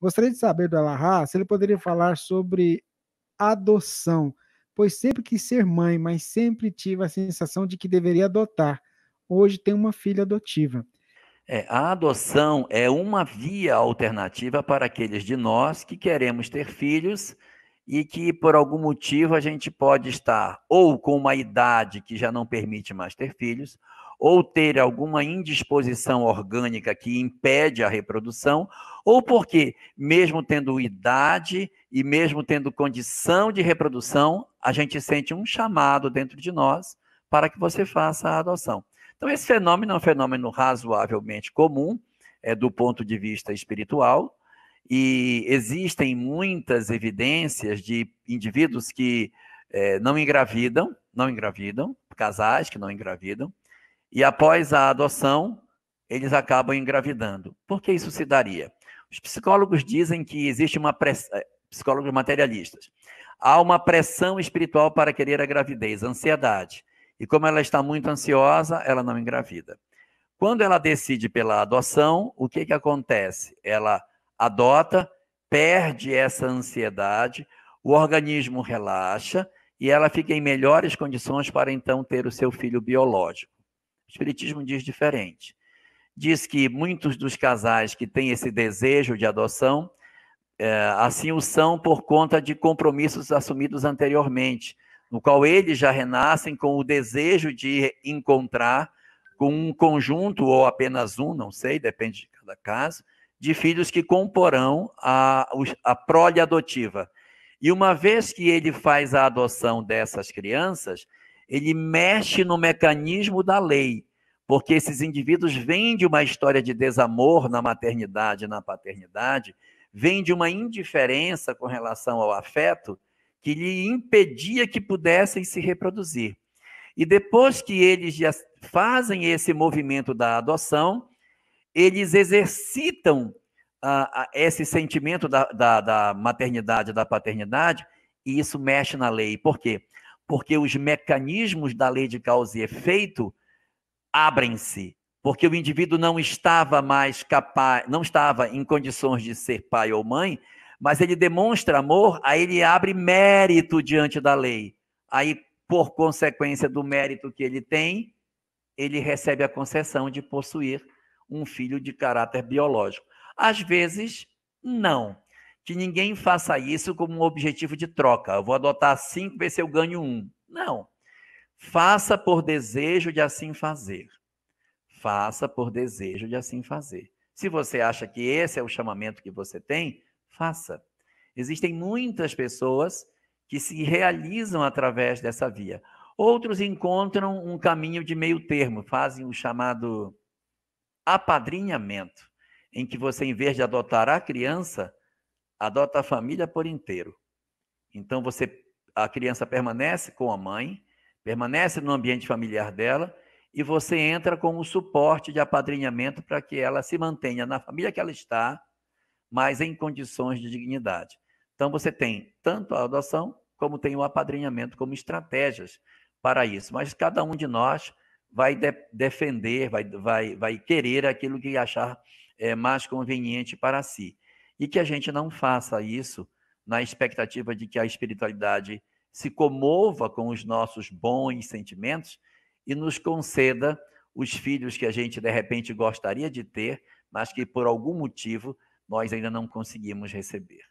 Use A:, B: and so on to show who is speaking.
A: Gostaria de saber do Alahá se ele poderia falar sobre adoção, pois sempre quis ser mãe, mas sempre tive a sensação de que deveria adotar. Hoje tem uma filha adotiva. É, a adoção é uma via alternativa para aqueles de nós que queremos ter filhos e que por algum motivo a gente pode estar ou com uma idade que já não permite mais ter filhos, ou ter alguma indisposição orgânica que impede a reprodução, ou porque, mesmo tendo idade e mesmo tendo condição de reprodução, a gente sente um chamado dentro de nós para que você faça a adoção. Então, esse fenômeno é um fenômeno razoavelmente comum é, do ponto de vista espiritual, e existem muitas evidências de indivíduos que é, não engravidam, não engravidam, casais que não engravidam, e após a adoção, eles acabam engravidando. Por que isso se daria? Os psicólogos dizem que existe uma pressão, eh, psicólogos materialistas, há uma pressão espiritual para querer a gravidez, ansiedade. E como ela está muito ansiosa, ela não engravida. Quando ela decide pela adoção, o que, que acontece? Ela adota, perde essa ansiedade, o organismo relaxa e ela fica em melhores condições para então ter o seu filho biológico. O Espiritismo diz diferente. Diz que muitos dos casais que têm esse desejo de adoção, é, assim o são por conta de compromissos assumidos anteriormente, no qual eles já renascem com o desejo de encontrar com um conjunto ou apenas um, não sei, depende de cada caso, de filhos que comporão a, a prole adotiva. E uma vez que ele faz a adoção dessas crianças, ele mexe no mecanismo da lei, porque esses indivíduos vêm de uma história de desamor na maternidade, na paternidade, vêm de uma indiferença com relação ao afeto que lhe impedia que pudessem se reproduzir. E depois que eles fazem esse movimento da adoção, eles exercitam a, a esse sentimento da, da, da maternidade, da paternidade, e isso mexe na lei. Por quê? Porque os mecanismos da lei de causa e efeito abrem-se, porque o indivíduo não estava mais capaz, não estava em condições de ser pai ou mãe, mas ele demonstra amor, aí ele abre mérito diante da lei. Aí, por consequência do mérito que ele tem, ele recebe a concessão de possuir um filho de caráter biológico. Às vezes, não. Que ninguém faça isso como um objetivo de troca. Eu vou adotar cinco, ver se eu ganho um. Não. Faça por desejo de assim fazer. Faça por desejo de assim fazer. Se você acha que esse é o chamamento que você tem, faça. Existem muitas pessoas que se realizam através dessa via. Outros encontram um caminho de meio termo, fazem o chamado apadrinhamento em que você, em vez de adotar a criança, adota a família por inteiro. Então você, a criança permanece com a mãe, permanece no ambiente familiar dela e você entra com o suporte de apadrinhamento para que ela se mantenha na família que ela está, mas em condições de dignidade. Então você tem tanto a adoção como tem o apadrinhamento como estratégias para isso. Mas cada um de nós vai de defender, vai, vai, vai querer aquilo que achar é, mais conveniente para si. E que a gente não faça isso na expectativa de que a espiritualidade se comova com os nossos bons sentimentos e nos conceda os filhos que a gente de repente gostaria de ter, mas que por algum motivo nós ainda não conseguimos receber.